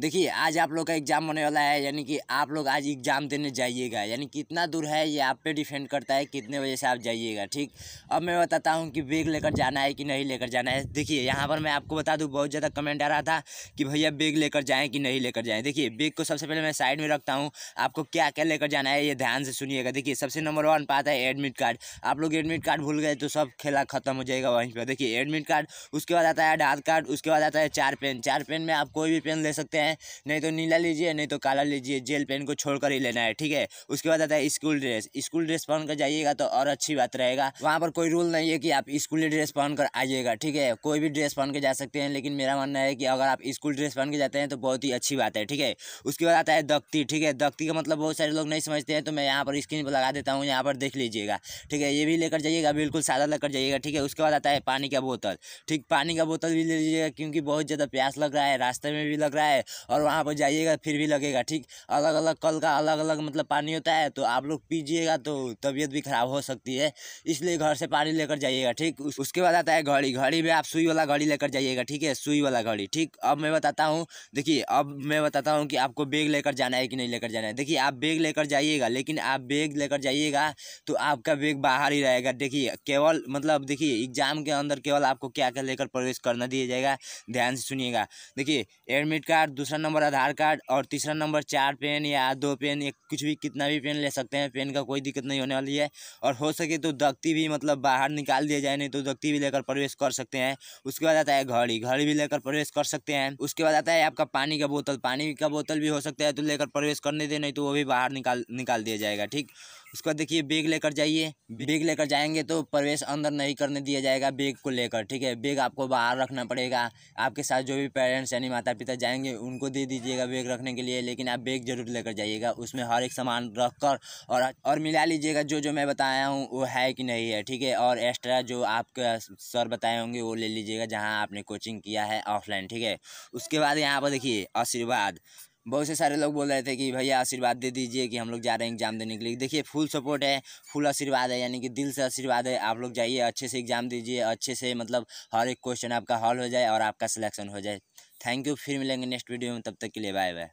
देखिए आज आप लोग का एग्ज़ाम होने वाला है यानी कि आप लोग आज एग्ज़ाम देने जाइएगा यानी कितना दूर है ये आप पे डिपेंड करता है कितने बजे से आप जाइएगा ठीक अब मैं बताता हूँ कि बैग लेकर जाना है कि नहीं लेकर जाना है देखिए यहाँ पर मैं आपको बता दूँ बहुत ज़्यादा कमेंट आ रहा था कि भैया बैग लेकर जाएँ कि नहीं लेकर जाएँ देखिए बैग को सबसे पहले मैं साइड में रखता हूँ आपको क्या क्या लेकर जाना है ये ध्यान से सुनिएगा देखिए सबसे नंबर वन पाता है एडमिट कार्ड आप लोग एडमिट कार्ड भूल गए तो सब खेला खत्म हो जाएगा वहीं पर देखिए एडमिट कार्ड उसके बाद आता है आधार कार्ड उसके बाद आता है चार पेन चार पेन में आप कोई भी पेन ले सकते हैं हैं नहीं तो नीला लीजिए नहीं तो काला लीजिए जेल पेन को छोड़कर ही लेना है ठीक है उसके बाद आता है स्कूल ड्रेस स्कूल ड्रेस पहनकर जाइएगा तो और अच्छी बात रहेगा वहाँ पर कोई रूल नहीं है कि आप स्कूली ड्रेस पहनकर आइएगा ठीक है कोई भी ड्रेस पहन के जा सकते हैं लेकिन मेरा मानना है कि अगर आप स्कूल ड्रेस पहन के जाते हैं तो बहुत ही अच्छी बात है ठीक है उसके बाद आता है दख्ती ठीक है दख्ती का मतलब बहुत सारे लोग नहीं समझते हैं तो मैं यहाँ पर स्क्रीन पर लगा देता हूँ यहाँ पर देख लीजिएगा ठीक है ये भी लेकर जाइएगा बिल्कुल सादा लेकर जाइएगा ठीक है उसके बाद आता है पानी का बोतल ठीक पानी का बोतल भी ले लीजिएगा क्योंकि बहुत ज़्यादा प्यास लग रहा है रास्ते में भी लग रहा है और वहाँ पर जाइएगा फिर भी लगेगा ठीक अलग अलग कल का अलग अलग मतलब पानी होता है तो आप लोग पीजिएगा तो तबीयत भी ख़राब हो सकती है इसलिए घर से पानी लेकर जाइएगा ठीक उसके बाद आता है घड़ी घड़ी में आप सुई वाला घड़ी लेकर जाइएगा ठीक है सुई वाला घड़ी ठीक अब मैं बताता हूँ देखिए अब मैं बताता हूँ कि आपको बैग लेकर जाना है कि नहीं लेकर जाना है देखिए आप बैग लेकर जाइएगा लेकिन आप बैग लेकर जाइएगा तो आपका बैग बाहर ही रहेगा देखिए केवल मतलब देखिए एग्जाम के अंदर केवल आपको क्या क्या लेकर प्रवेश करना दिया जाएगा ध्यान से सुनिएगा देखिए एडमिट कार्ड दूसरा नंबर आधार कार्ड और तीसरा नंबर चार पेन या दो पेन या कुछ भी कितना भी पेन ले सकते हैं पेन का कोई दिक्कत नहीं होने वाली है और हो सके तो दख्ती भी मतलब बाहर निकाल दिया जाए नहीं तो दख्ती भी लेकर प्रवेश कर सकते हैं उसके बाद आता है घड़ी घड़ी भी लेकर प्रवेश कर सकते हैं उसके बाद आता है आपका पानी का बोतल पानी का बोतल भी हो सकता है तो लेकर प्रवेश करने दे नहीं तो वो भी बाहर निकाल निकाल दिया जाएगा ठीक उसके बाद देखिए बैग लेकर जाइए बैग लेकर जाएंगे तो प्रवेश अंदर नहीं करने दिया जाएगा बैग को लेकर ठीक है बैग आपको बाहर रखना पड़ेगा आपके साथ जो भी पेरेंट्स यानी माता पिता जाएंगे उनको दे दीजिएगा बैग रखने के लिए लेकिन आप बैग जरूर लेकर जाइएगा उसमें हर एक सामान रख कर और, और मिला लीजिएगा जो जो मैं बताया हूँ वो है कि नहीं है ठीक है और एक्स्ट्रा जो आपके सर बताए होंगे वो ले लीजिएगा जहाँ आपने कोचिंग किया है ऑफलाइन ठीक है उसके बाद यहाँ पर देखिए आशीर्वाद बहुत से सारे लोग बोल रहे थे कि भैया आशीर्वाद दे दीजिए कि हम लोग जा रहे हैं एग्ज़ाम देने के लिए देखिए फुल सपोर्ट है फुल आशीर्वाद है यानी कि दिल से आशीर्वाद है आप लोग जाइए अच्छे से एग्ज़ाम दीजिए अच्छे से मतलब हर एक क्वेश्चन आपका हॉल हो जाए और आपका सिलेक्शन हो जाए थैंक यू फिर मिलेंगे नेक्स्ट वीडियो में तब तक के लिए बाय बाय